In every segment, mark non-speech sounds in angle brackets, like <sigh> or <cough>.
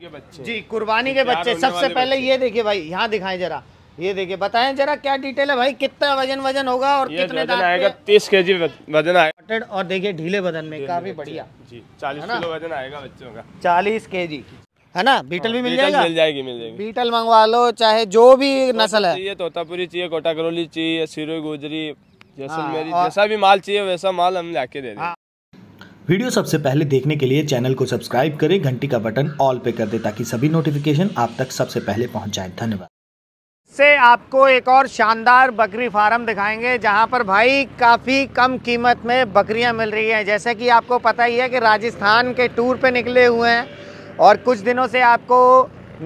के बच्चे जी कुर्बानी के बच्चे सबसे पहले बच्चे। ये देखिए भाई यहाँ दिखाएं जरा ये देखिए बताएं जरा क्या डिटेल है भाई कितना वजन वजन होगा और कितने वजन आएगा तीस के जी वजन आएगा और देखिए ढीले वजन में काफी बढ़िया जी चालीस किलो वजन आएगा बच्चों का चालीस के जी है ना बीटल भी हाँ, मिल जाएगा मिल जाएगी मिल जाएगी बीटल मंगवा लो चाहे जो भी नस्ल है ये तोतापुरी चाहिए कोटा करोली चाहिए सिरोई गुजरी जैसलमेरी हाँ, जैसा भी माल चाहिए वैसा माल हम लाके दे दें हाँ। वीडियो सबसे पहले देखने के लिए चैनल को सब्सक्राइब करें घंटी का बटन ऑल पे कर दे ताकि सभी नोटिफिकेशन आप तक सबसे पहले पहुंच जाए धन्यवाद से आपको एक और शानदार बकरी फार्म दिखाएंगे जहां पर भाई काफ़ी कम कीमत में बकरियां मिल रही हैं जैसे कि आपको पता ही है कि राजस्थान के टूर पे निकले हुए हैं और कुछ दिनों से आपको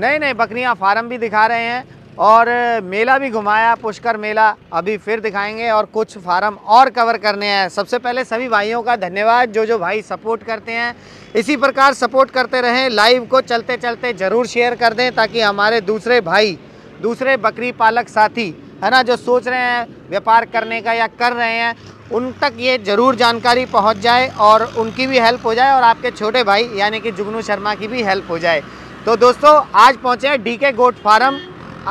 नए नए बकरियां फार्म भी दिखा रहे हैं और मेला भी घुमाया पुष्कर मेला अभी फिर दिखाएंगे और कुछ फार्म और कवर करने हैं सबसे पहले सभी भाइयों का धन्यवाद जो जो भाई सपोर्ट करते हैं इसी प्रकार सपोर्ट करते रहें लाइव को चलते चलते ज़रूर शेयर कर दें ताकि हमारे दूसरे भाई दूसरे बकरी पालक साथी है ना जो सोच रहे हैं व्यापार करने का या कर रहे हैं उन तक ये ज़रूर जानकारी पहुँच जाए और उनकी भी हेल्प हो जाए और आपके छोटे भाई यानी कि जुगनू शर्मा की भी हेल्प हो जाए तो दोस्तों आज पहुँचे हैं D K goat farm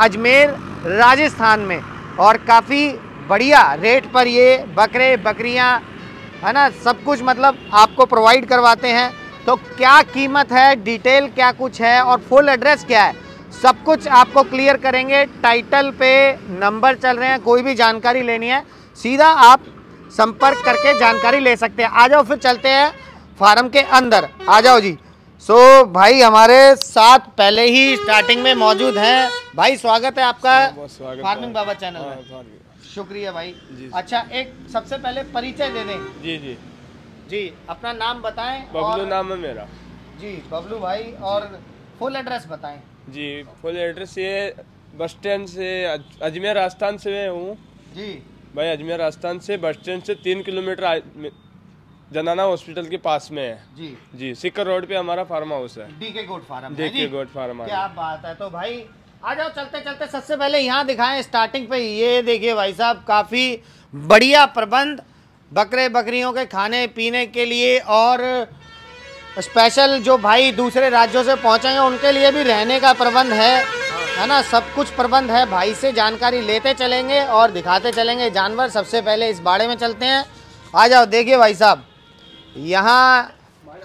Ajmer Rajasthan में और काफ़ी बढ़िया रेट पर ये बकरे बकरियां है ना सब कुछ मतलब आपको प्रोवाइड करवाते हैं तो क्या कीमत है डिटेल क्या कुछ है और फुल एड्रेस क्या है सब कुछ आपको क्लियर करेंगे टाइटल पे नंबर चल रहे हैं कोई भी जानकारी लेनी है सीधा आप संपर्क करके जानकारी ले सकते हैं आ जाओ फिर चलते हैं फार्म के अंदर आ जाओ जी सो so, भाई हमारे साथ पहले ही स्टार्टिंग में मौजूद हैं भाई स्वागत है आपका फार्मिंग बाबा चैनल में शुक्रिया भाई जी अच्छा एक सबसे पहले परिचय दे दें जी जी जी अपना नाम बताएं बबलू और... नाम है मेरा जी बबलू भाई और फुल एड्रेस बताएं जी फुल एड्रेस ये बस स्टैंड से अजमेर राजस्थान से हूँ जी भाई अजमेर राजस्थान से बस स्टैंड से तीन किलोमीटर जनाना हॉस्पिटल के पास में है जी जी सिक्कर रोड पे हमारा फार्म हाउस है DK goat farm DK goat farm क्या बात है तो भाई आ जाओ चलते चलते सबसे पहले यहाँ दिखाए स्टार्टिंग पे ये देखिए भाई साहब काफ़ी बढ़िया प्रबंध बकरे बकरियों के खाने पीने के लिए और स्पेशल जो भाई दूसरे राज्यों से पहुँचे हैं उनके लिए भी रहने का प्रबंध है है ना सब कुछ प्रबंध है भाई से जानकारी लेते चलेंगे और दिखाते चलेंगे जानवर सबसे पहले इस बाड़े में चलते हैं आ जाओ देखिए भाई साहब यहाँ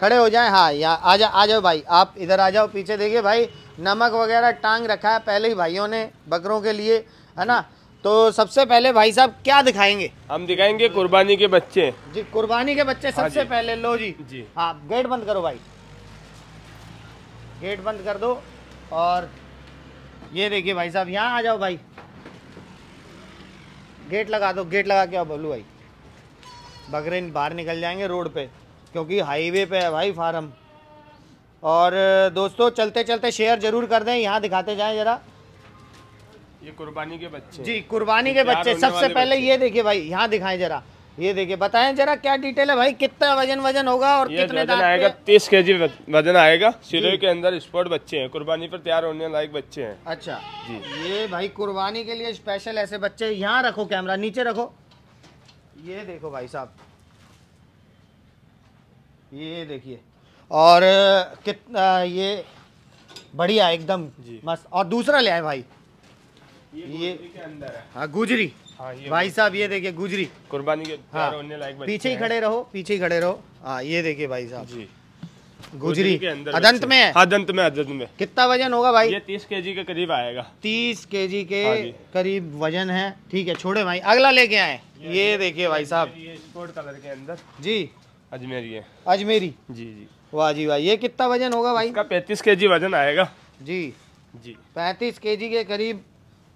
खड़े हो जाए हाँ यहाँ आ जा आ जाओ भाई आप इधर आ जाओ पीछे देखिए भाई नमक वगैरह टांग रखा है पहले ही भाइयों ने बकरों के लिए है ना तो सबसे पहले भाई साहब क्या दिखाएंगे हम दिखाएंगे कुर्बानी के बच्चे जी कुर्बानी के बच्चे हाँ सबसे हाँ पहले लो जी जी हाँ गेट बंद करो भाई गेट बंद कर दो और ये देखिए भाई साहब यहाँ आ जाओ भाई गेट लगा दो गेट लगा के आओ बोलू भाई बकरे बाहर निकल जाएंगे रोड पे क्योंकि हाईवे पे है भाई फार्म और दोस्तों चलते चलते शेयर जरूर कर दें यहाँ दिखाते जाएं ज़रा ये कुर्बानी के बच्चे जी कुर्बानी के बच्चे सबसे पहले बच्चे। ये देखिए भाई यहाँ दिखाएं जरा ये देखिए बताएं जरा क्या डिटेल है भाई कितना वजन वजन होगा और कितने वजन आएगा तीस के जी वजन आएगा सिरोही के अंदर स्पोर्ट बच्चे हैं कुर्बानी पर तैयार होने लायक बच्चे हैं अच्छा जी ये भाई कुर्बानी के लिए स्पेशल ऐसे बच्चे यहाँ रखो कैमरा नीचे रखो ये देखो भाई साहब ये देखिए और कितना ये बढ़िया एकदम मस्त और दूसरा ले आए भाई ये हाँ गुजरी हाँ, भाई साहब ये देखिए गुजरी कुर्बानी के हाँ, पीछे ही खड़े रहो पीछे ही खड़े रहो हाँ ये देखिए भाई साहब जी गुजरी अदंत में है हाँ, अदंत में अदंत में कितना वजन होगा भाई ये तीस के के करीब आएगा तीस के के हाँ करीब वजन है ठीक है छोड़े भाई अगला लेके आए ये, देखिए भाई साहब कलर के अंदर जी अजमेरी है अजमेरी जी जी वाह जी वाह ये कितना वजन होगा भाई का पैंतीस के वजन आएगा जी जी पैंतीस के के करीब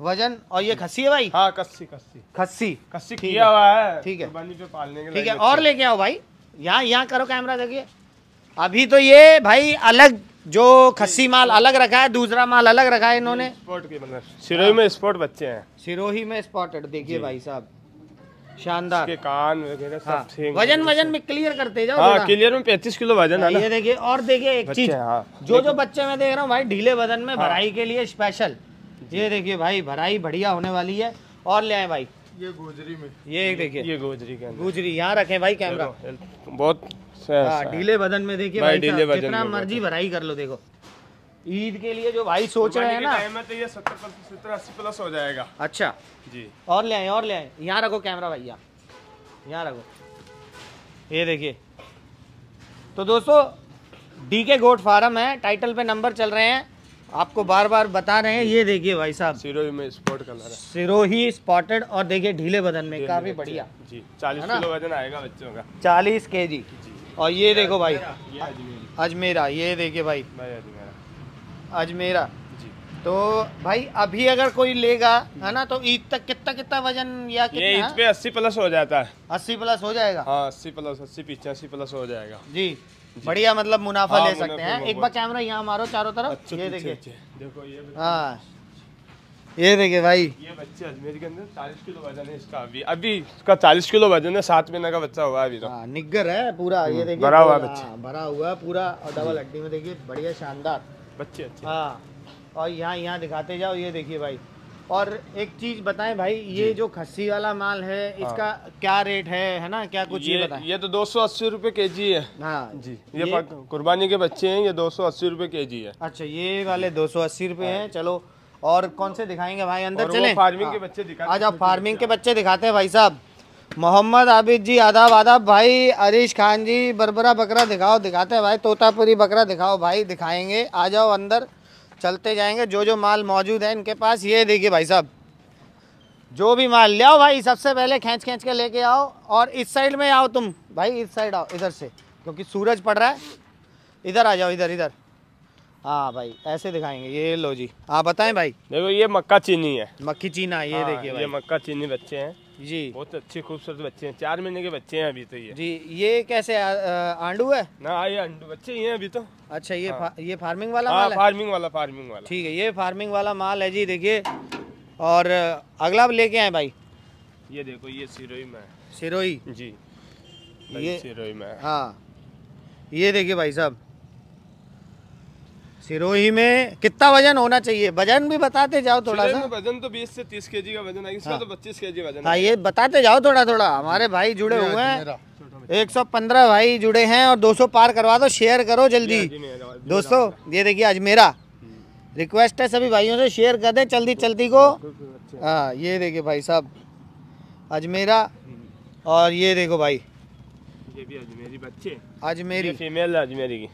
वजन और ये खस्सी है भाई हाँ खस्सी खस्सी खस्सी खस्सी किया हुआ है ठीक है ठीक है और लेके आओ भाई यहाँ यहाँ करो कैमरा देखिए अभी तो ये भाई अलग जो खसी माल अलग रखा है दूसरा माल अलग रखा है इन्होंने स्पॉट के मतलब सिरोही में स्पॉट बच्चे हैं सिरोही में स्पॉट देखिए भाई साहब शानदार कान वगैरह हाँ। सब वजन वजन में क्लियर करते जाओ हाँ, क्लियर में पैंतीस किलो वजन है ये देखिए और देखिए एक चीज हाँ। जो जो बच्चे मैं देख रहा हूँ भाई ढीले वजन में हाँ। भराई के लिए स्पेशल ये देखिए भाई भराई बढ़िया होने वाली है और ले आए भाई ये गोजरी में ये देखिए ये गोजरी गोजरी यहाँ रखे भाई कैमरा बहुत अच्छा, हाँ, अच्छा। ढीले बदन में देखिए भाई जितना मर्जी तो। भराई कर लो देखो ईद के लिए जो भाई सोच रहे हैं ना तो ये सत्तर सत्तर अस्सी प्लस हो जाएगा अच्छा जी और ले आए और ले आए यहाँ रखो कैमरा भैया यहाँ रखो ये देखिए तो दोस्तों डी के गोट फार्म है टाइटल पे नंबर चल रहे हैं आपको बार बार बता रहे हैं ये देखिए भाई साहब सिरोही में स्पॉट कलर है सिरोही स्पॉटेड और देखिए ढीले बदन में काफी बढ़िया जी चालीस किलो वजन आएगा बच्चों का चालीस के जी और ये देखो भाई अजमेरा ये देखिए भाई अजमेरा तो भाई अभी अगर कोई लेगा है ना तो ईद तक कितना कितना वजन या कितना ईद पे अस्सी प्लस हो जाता है अस्सी प्लस हो जाएगा हाँ अस्सी प्लस अस्सी पिचासी प्लस हो जाएगा जी, जी। बढ़िया मतलब मुनाफा हाँ, ले सकते हैं एक बार कैमरा यहाँ मारो चारों तरफ ये देखिए देखो ये हाँ ये देखे भाई ये बच्चे अजमेर के अंदर चालीस किलो वजन है इसका अभी अभी इसका चालीस किलो वजन है सात महीने का बच्चा हुआ अभी तो हाँ, निगर है पूरा ये हम्म, देखिए भरा हुआ बच्चा हाँ, भरा हुआ पूरा और डबल हड्डी में देखिए बढ़िया शानदार बच्चे अच्छे हाँ और यहाँ यहाँ दिखाते जाओ ये देखिए भाई और एक चीज बताएं भाई ये जो खस्सी वाला माल है हाँ। इसका हाँ। क्या रेट है है ना क्या कुछ ये, ये बताएं ये तो दो सौ अस्सी रूपए के जी है हाँ जी ये, ये कुर्बानी के बच्चे हैं ये दो सौ अस्सी रूपए के जी है अच्छा ये वाले दो सौ अस्सी रूपए है चलो और कौन से दिखाएंगे भाई अंदर चले फार्मिंग के बच्चे दिखा आज आप फार्मिंग के बच्चे दिखाते हैं भाई साहब मोहम्मद आबिद जी आदाब आदाब भाई अरीश खान जी बरबरा बकरा दिखाओ दिखाते हैं भाई तोतापुरी बकरा दिखाओ भाई दिखाएंगे आ जाओ अंदर चलते जाएंगे जो जो माल मौजूद है इनके पास ये देखिए भाई साहब जो भी माल ले आओ भाई सबसे पहले खींच खींच के लेके आओ और इस साइड में आओ तुम भाई इस साइड आओ इधर से क्योंकि सूरज पड़ रहा है इधर आ जाओ इधर इधर हाँ भाई ऐसे दिखाएंगे ये लो जी आप बताएं भाई देखो ये मक्का चीनी है मक्की चीना ये हाँ, देखिए ये मक्का चीनी बच्चे हैं जी बहुत अच्छे खूबसूरत बच्चे हैं चार महीने के बच्चे हैं अभी तो ये जी ये कैसे आंडू है ना ये आंडू बच्चे ही हैं अभी तो अच्छा ये हाँ। ये फार्मिंग वाला हाँ, माल फार्मिंग वाला फार्मिंग वाला ठीक है ये फार्मिंग वाला माल है जी देखिये और अगला लेके आए भाई ये देखो ये सिरोही में सिरोही जी ये सिरोई में हाँ ये देखिये भाई साहब सिरोही में कितना वजन होना चाहिए वजन भी बताते जाओ थोड़ा सा वजन तो 20 से 30 केजी का वजन है इसका हाँ। तो 25 केजी वजन हाँ ये बताते जाओ थोड़ा थोड़ा हाँ, हमारे भाई जुड़े हुए हैं 115 भाई जुड़े हैं और 200 पार करवा दो शेयर करो जल्दी दोस्तों ये देखिए आज मेरा रिक्वेस्ट है सभी भाइयों से शेयर कर दे जल्दी जल्दी को हाँ ये देखिए भाई साहब अजमेरा और ये देखो भाई ये भी अजमेरी बच्चे अजमेरी फीमेल अजमेरी की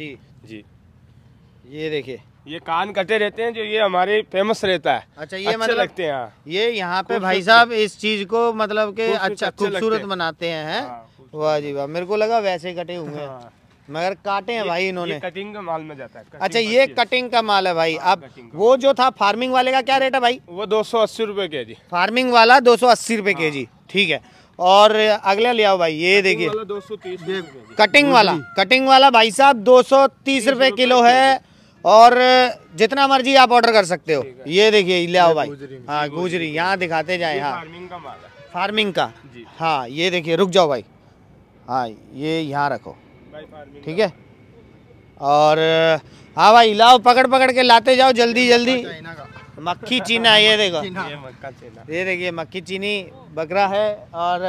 जी जी ये देखिए ये कान कटे रहते हैं जो ये हमारे फेमस रहता है अच्छा ये मतलब लगते हैं हाँ। ये यहाँ पे भाई साहब इस चीज को मतलब के अच्छा खूबसूरत बनाते हैं हाँ, वाह जी वाह मेरे को लगा वैसे कटे हुए हैं हाँ। मगर काटे हैं भाई इन्होंने कटिंग का माल में जाता है अच्छा ये कटिंग का माल है भाई अब वो जो था फार्मिंग वाले का क्या रेट है भाई वो दो सौ अस्सी रूपए के जी फार्मिंग वाला दो सौ अस्सी रूपए के जी ठीक है और अगला ले आओ भाई ये देखिए दो सौ कटिंग वाला कटिंग वाला भाई साहब दो सौ तीस रूपए किलो है और जितना मर्जी आप ऑर्डर कर सकते हो ये देखिए ले आओ भाई हाँ गुजरी यहाँ दिखाते जाए हाँ फार्मिंग का हाँ ये देखिए रुक जाओ भाई हाँ ये यहाँ रखो ठीक है और हाँ भाई लाओ पकड़ पकड़ के लाते जाओ जल्दी जल्दी मक्खी चीना ये देखो ये देखिए मक्खी चीनी बकरा है और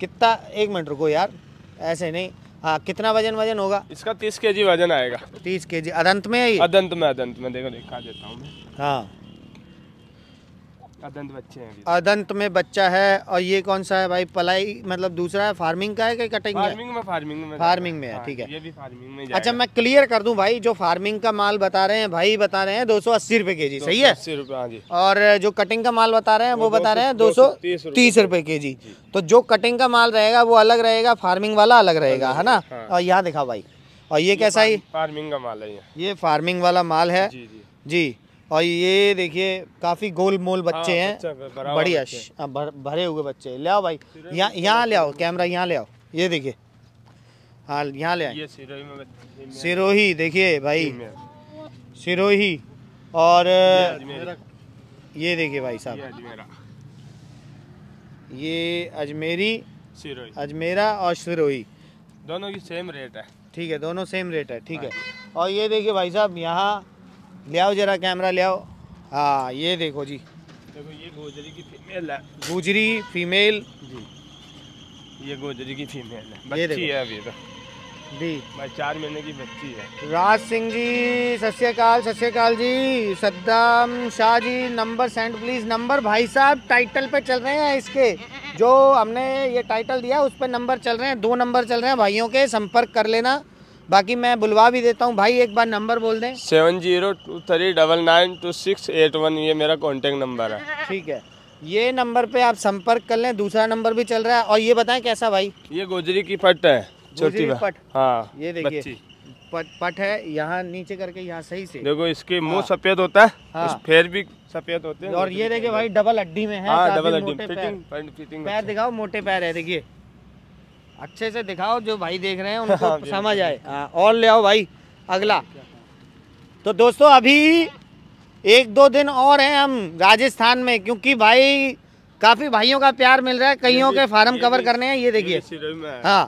कितना एक मिनट रुको यार ऐसे नहीं हाँ कितना वजन वजन होगा इसका तीस के वजन आएगा तीस के जी अदंत में ही अदंत में अदंत में देखो दिखा देता हूँ हाँ अदंत बच्चे हैं अदंत में बच्चा है और ये कौन सा है भाई पलाई मतलब दूसरा है फार्मिंग का है कि कटिंग फार्मिंग में फार्मिंग में फार्मिंग में है हाँ, ठीक है ये भी फार्मिंग में अच्छा मैं क्लियर कर दूं भाई जो फार्मिंग का माल बता रहे हैं भाई बता रहे हैं दो सौ अस्सी रूपए के जी सही है अस्सी रूपए हाँ और जो कटिंग का माल बता रहे हैं वो बता रहे हैं दो सौ तीस रूपए के जी तो जो कटिंग का माल रहेगा वो अलग रहेगा फार्मिंग वाला अलग रहेगा है ना हाँ। और यहाँ दिखा भाई और ये कैसा ही फार्मिंग का माल है ये फार्मिंग वाला माल है जी और ये देखिए काफी गोल मोल हाँ, बच्चे हैं बढ़िया हाँ, भर, भरे हुए बच्चे ले आओ भाई यहाँ यहाँ ले आओ कैमरा यहाँ ले आओ ये देखिए हाँ यहाँ ले आए सिरोही देखिए भाई सिरोही और ये देखिए भाई साहब ये अजमेरी अजमेरा और सिरोही दोनों की सेम रेट है ठीक है दोनों सेम रेट है ठीक है हाँ। और ये देखिए भाई साहब यहाँ ले आओ जरा कैमरा ले आओ हाँ ये देखो जी देखो ये गोजरी की फीमेल है गोजरी फीमेल जी ये गोजरी की फीमेल है बच्ची है अभी तो जी भाई चार महीने की बच्ची है राज सिंह जी सत्यकाल सत्यकाल जी Saddam Shah ji number send please number भाई साहब टाइटल पे चल रहे हैं इसके जो हमने ये टाइटल दिया उस पर नंबर चल रहे हैं दो नंबर चल रहे हैं भाइयों के संपर्क कर लेना बाकी मैं बुलवा भी देता हूँ भाई एक बार नंबर बोल दें seven zero two three double nine two six eight one ये मेरा कॉन्टेक्ट नंबर है ठीक है ये नंबर पे आप संपर्क कर लें दूसरा नंबर भी चल रहा है और ये बताएं कैसा भाई ये गोजरी की पट है छोटी पट हाँ ये देखिए पट पट है यहाँ नीचे करके यहाँ सही से देखो इसके मुंह हाँ। सफेद होता है हाँ। पैर भी सफेद होते हैं और ये देखिए भाई डबल हड्डी में है हाँ, डबल हड्डी पैर दिखाओ मोटे पैर है देखिए अच्छे से दिखाओ जो भाई देख रहे हैं <laughs> उनको हाँ, समझ आए हाँ, और ले आओ भाई अगला तो दोस्तों अभी एक दो दिन और हैं हम राजस्थान में क्योंकि भाई काफी भाइयों का प्यार मिल रहा है कईयों के फार्म कवर करने हैं ये देखिए हाँ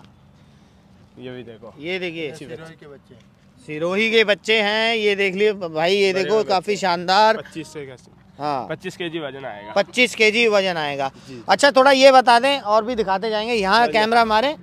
ये भी देखो ये देखिए सिरोही के बच्चे हैं ये देख लिए भाई ये देखो काफी शानदार हाँ पच्चीस के जी वजन आएगा पच्चीस के जी वजन आएगा अच्छा थोड़ा ये बता दें और भी दिखाते जाएंगे यहाँ कैमरा हमारे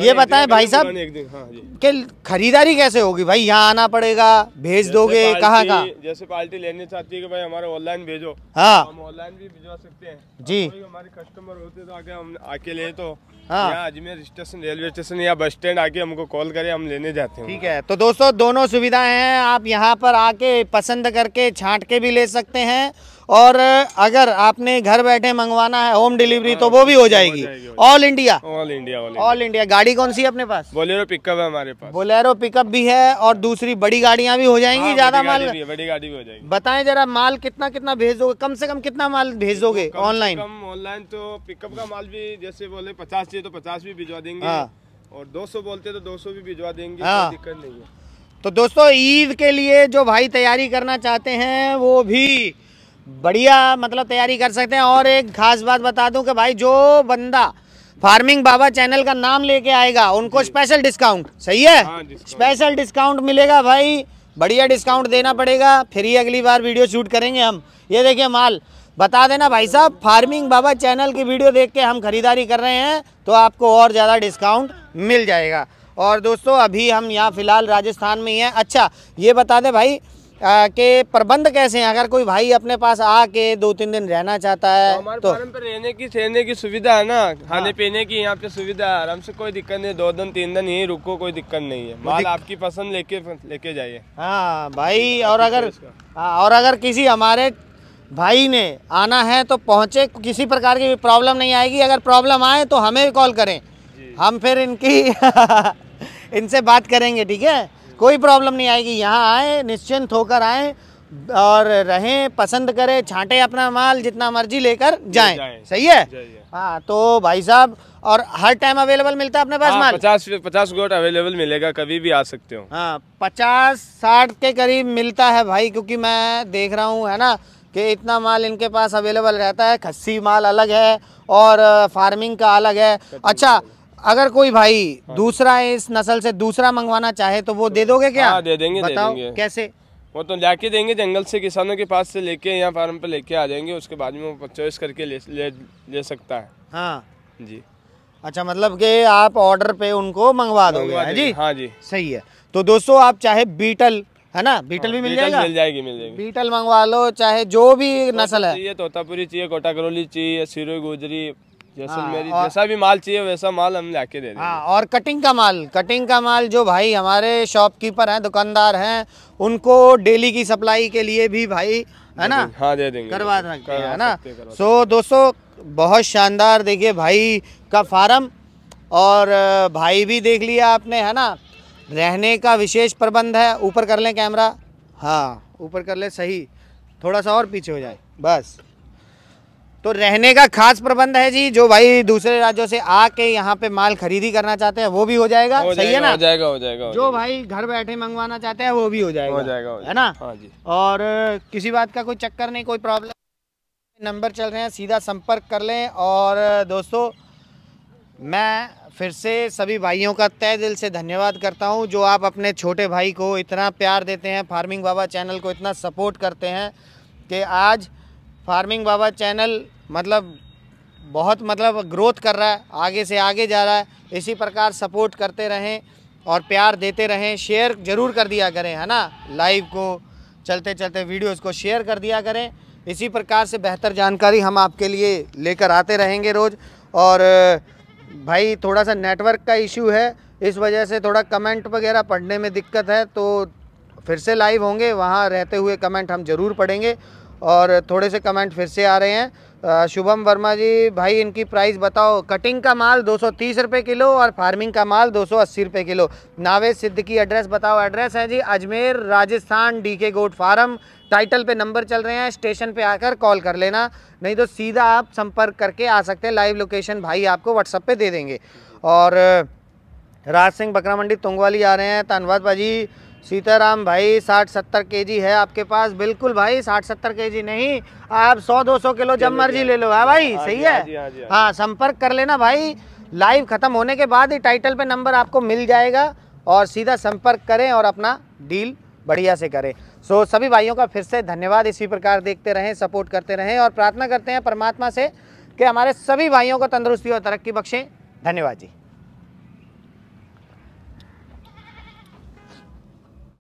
ये बताएं भाई साहब के हाँ, कि खरीदारी कैसे होगी भाई यहाँ आना पड़ेगा भेज दोगे कहाँ कहाँ जैसे पार्टी लेने चाहती है कि भाई हमारे ऑनलाइन भेजो हाँ हम ऑनलाइन भी भिजवा सकते हैं जी हमारे कस्टमर होते तो आके हम आके ले तो हाँ अजमेर स्टेशन रेलवे स्टेशन या बस स्टैंड आके हमको कॉल करे हम लेने जाते हैं ठीक है तो दोस्तों दोनों सुविधाएं हैं आप यहाँ पर आके पसंद करके छांट के भी ले सकते हैं और अगर आपने घर बैठे मंगवाना है होम डिलीवरी तो वो भी हो जाएगी all India all India all India गाड़ी कौन सी है अपने पास बोलेरो पिकअप है हमारे पास बोलेरो पिकअप भी है और दूसरी बड़ी गाड़ियाँ भी हो हाँ, जाएंगी ज्यादा माल बड़ी गाड़ी भी हो जाएगी बताए जरा माल कितना कितना भेज दोगे कम से कम कितना माल भेज दोगे ऑनलाइन ऑनलाइन तो पिकअप का माल भी जैसे बोले पचास चाहिए तो पचास भी भिजवा देंगे हाँ। और सौ बोलते तो सौ भी भिजवा देंगे हाँ। दिक्कत नहीं है तो दोस्तों ईद के लिए जो भाई तैयारी करना चाहते हैं वो भी बढ़िया मतलब तैयारी कर सकते हैं और एक खास बात बता दूं कि भाई जो बंदा फार्मिंग बाबा चैनल का नाम लेके आएगा उनको स्पेशल डिस्काउंट सही है स्पेशल हाँ डिस्काउंट मिलेगा भाई बढ़िया डिस्काउंट देना पड़ेगा फिर ही अगली बार वीडियो शूट करेंगे हम ये देखिए माल बता देना भाई साहब फार्मिंग बाबा चैनल की वीडियो देख के हम खरीदारी कर रहे हैं तो आपको और ज़्यादा डिस्काउंट मिल जाएगा और दोस्तों अभी हम यहाँ फ़िलहाल राजस्थान में ही हैं अच्छा ये बता दें भाई के प्रबंध कैसे हैं अगर कोई भाई अपने पास आके दो तीन दिन रहना चाहता है तो, हमारे तो रहने की सहने की सुविधा है ना हाँ। खाने पीने की यहाँ पे सुविधा है आराम से कोई दिक्कत नहीं दो दिन तीन दिन यही रुको कोई दिक्कत नहीं है माल आपकी पसंद लेके लेके जाइए हाँ भाई और अगर हाँ, और अगर किसी हमारे भाई ने आना है तो पहुँचे किसी प्रकार की प्रॉब्लम नहीं आएगी अगर प्रॉब्लम आए तो हमें कॉल करें हम फिर इनकी <laughs> इनसे बात करेंगे ठीक है कोई प्रॉब्लम नहीं आएगी यहाँ आए निश्चिंत होकर आए और रहें पसंद करें छांटे अपना माल जितना मर्जी लेकर जाएं सही है हाँ तो भाई साहब और हर टाइम अवेलेबल मिलता है अपने पास हाँ, माल पचास पचास गोट अवेलेबल मिलेगा कभी भी आ सकते हो हाँ पचास साठ के करीब मिलता है भाई क्योंकि मैं देख रहा हूँ है ना कि इतना माल इनके पास अवेलेबल रहता है खस्सी माल अलग है और फार्मिंग का अलग है अच्छा अगर कोई भाई हाँ। दूसरा इस नस्ल से दूसरा मंगवाना चाहे तो वो दे दोगे क्या हाँ, दे देंगे बताओ दे देंगे। कैसे वो तो जाके देंगे जंगल से किसानों के पास से लेके यहाँ फार्म पे लेके आ जाएंगे उसके बाद में वो चॉइस करके ले, ले ले सकता है हाँ जी अच्छा मतलब के आप ऑर्डर पे उनको मंगवा दोगे जी हाँ जी सही है तो दोस्तों आप चाहे बीटल है ना बीटल हाँ, भी मिल जाएगा मिल जाएगी मिल जाएगी बीटल मंगवा लो चाहे जो भी नस्ल है तोतापुरी चाहिए कोटा करोली चाहिए सिरोही गुजरी जैसा हाँ, मेरी और, जैसा भी माल चाहिए वैसा माल हम लाके दे देंगे हाँ, और कटिंग का माल कटिंग का माल जो भाई हमारे शॉपकीपर हैं दुकानदार हैं उनको डेली की सप्लाई के लिए भी भाई है ना हाँ दे देंगे करवा सकते हैं है ना सो दोस्तों बहुत शानदार देखिए भाई का फार्म और भाई भी देख लिया आपने है ना रहने का विशेष प्रबंध है ऊपर कर लें कैमरा हाँ ऊपर कर लें सही थोड़ा सा और पीछे हो जाए बस तो रहने का खास प्रबंध है जी जो भाई दूसरे राज्यों से आके यहाँ पे माल खरीदी करना चाहते हैं वो भी हो जाएगा हो सही है ना हो जाएगा हो जाएगा जो भाई घर बैठे मंगवाना चाहते हैं वो भी हो जाएगा हो जाएगा है ना हाँ जी और किसी बात का कोई चक्कर नहीं कोई प्रॉब्लम नंबर चल रहे हैं सीधा संपर्क कर लें और दोस्तों मैं फिर से सभी भाइयों का तय दिल से धन्यवाद करता हूँ जो आप अपने छोटे भाई को इतना प्यार देते हैं फार्मिंग बाबा चैनल को इतना सपोर्ट करते हैं कि आज फार्मिंग बाबा चैनल मतलब बहुत मतलब ग्रोथ कर रहा है आगे से आगे जा रहा है इसी प्रकार सपोर्ट करते रहें और प्यार देते रहें शेयर ज़रूर कर दिया करें है ना लाइव को चलते चलते वीडियोस को शेयर कर दिया करें इसी प्रकार से बेहतर जानकारी हम आपके लिए लेकर आते रहेंगे रोज़ और भाई थोड़ा सा नेटवर्क का इशू है इस वजह से थोड़ा कमेंट वगैरह पढ़ने में दिक्कत है तो फिर से लाइव होंगे वहाँ रहते हुए कमेंट हम ज़रूर पढ़ेंगे और थोड़े से कमेंट फिर से आ रहे हैं शुभम वर्मा जी भाई इनकी प्राइस बताओ कटिंग का माल दो सौ किलो और फार्मिंग का माल दो सौ किलो नावे सिद्ध की एड्रेस बताओ एड्रेस है जी Ajmer Rajasthan D K goat farm title पे नंबर चल रहे हैं स्टेशन पे आकर कॉल कर लेना नहीं तो सीधा आप संपर्क करके आ सकते हैं लाइव लोकेशन भाई आपको व्हाट्सअप पे दे देंगे और राज सिंह बकरा मंडी तुंगवाली आ रहे हैं धनबाद भाजी सीताराम भाई साठ सत्तर के जी है आपके पास बिल्कुल भाई साठ सत्तर के जी नहीं आप सौ दो सौ किलो जब मर्जी ले लो हाँ भाई हाँ सही हाँ है हाँ, हाँ संपर्क कर लेना भाई लाइव ख़त्म होने के बाद ही टाइटल पे नंबर आपको मिल जाएगा और सीधा संपर्क करें और अपना डील बढ़िया से करें सो so, सभी भाइयों का फिर से धन्यवाद इसी प्रकार देखते रहें सपोर्ट करते रहें और प्रार्थना करते हैं परमात्मा से कि हमारे सभी भाइयों को तंदुरुस्ती और तरक्की बख्शें धन्यवाद जी